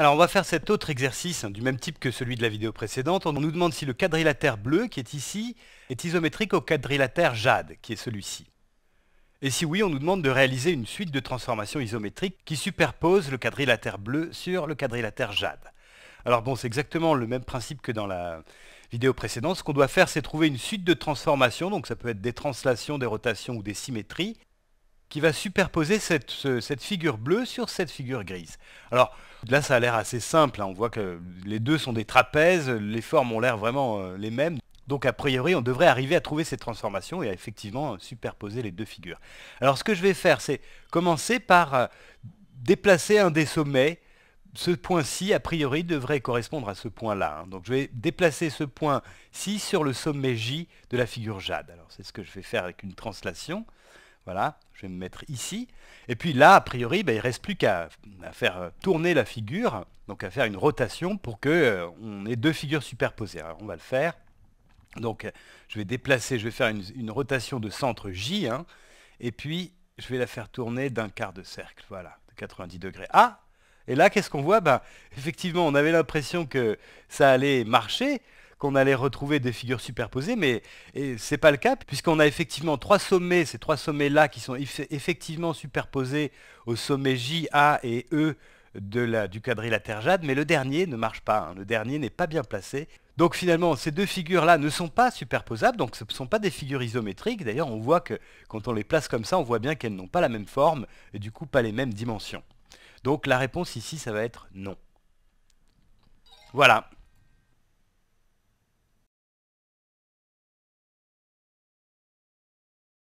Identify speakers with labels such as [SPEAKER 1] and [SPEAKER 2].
[SPEAKER 1] Alors on va faire cet autre exercice hein, du même type que celui de la vidéo précédente. On nous demande si le quadrilatère bleu qui est ici est isométrique au quadrilatère jade qui est celui-ci. Et si oui, on nous demande de réaliser une suite de transformations isométriques qui superposent le quadrilatère bleu sur le quadrilatère jade. Alors bon, c'est exactement le même principe que dans la vidéo précédente. Ce qu'on doit faire, c'est trouver une suite de transformations, donc ça peut être des translations, des rotations ou des symétries, qui va superposer cette, figure bleue sur cette figure grise. Alors là, ça a l'air assez simple, hein. on voit que les deux sont des trapèzes, les formes ont l'air vraiment euh, les mêmes. Donc a priori, on devrait arriver à trouver cette transformation et à effectivement superposer les deux figures. Alors ce que je vais faire, c'est commencer par euh, déplacer un des sommets. Ce point-ci, a priori, devrait correspondre à ce point-là. Hein. Donc je vais déplacer ce point-ci sur le sommet J de la figure Jade. Alors c'est ce que je vais faire avec une translation. Voilà, je vais me mettre ici. Et puis là, a priori, ben, il ne reste plus qu'à faire euh, tourner la figure, donc à faire une rotation pour qu'on euh, ait deux figures superposées. Alors on va le faire. Donc euh, je vais déplacer, je vais faire une, rotation de centre J, hein, et puis je vais la faire tourner d'un quart de cercle, voilà, de 90 degrés. Ah Et là, qu'est-ce qu'on voit ben, Effectivement, on avait l'impression que ça allait marcher, qu'on allait retrouver des figures superposées, mais ce n'est pas le cas, puisqu'on a effectivement trois sommets, ces trois sommets-là qui sont effectivement superposés au sommet J, A et E du quadrilatère Jade, mais le dernier ne marche pas, hein. le dernier n'est pas bien placé. Donc finalement, ces deux figures-là ne sont pas superposables, donc ce ne sont pas des figures isométriques. D'ailleurs, on voit que quand on les place comme ça, on voit bien qu'elles n'ont pas la même forme et du coup pas les mêmes dimensions. Donc la réponse ici, ça va être non. Voilà.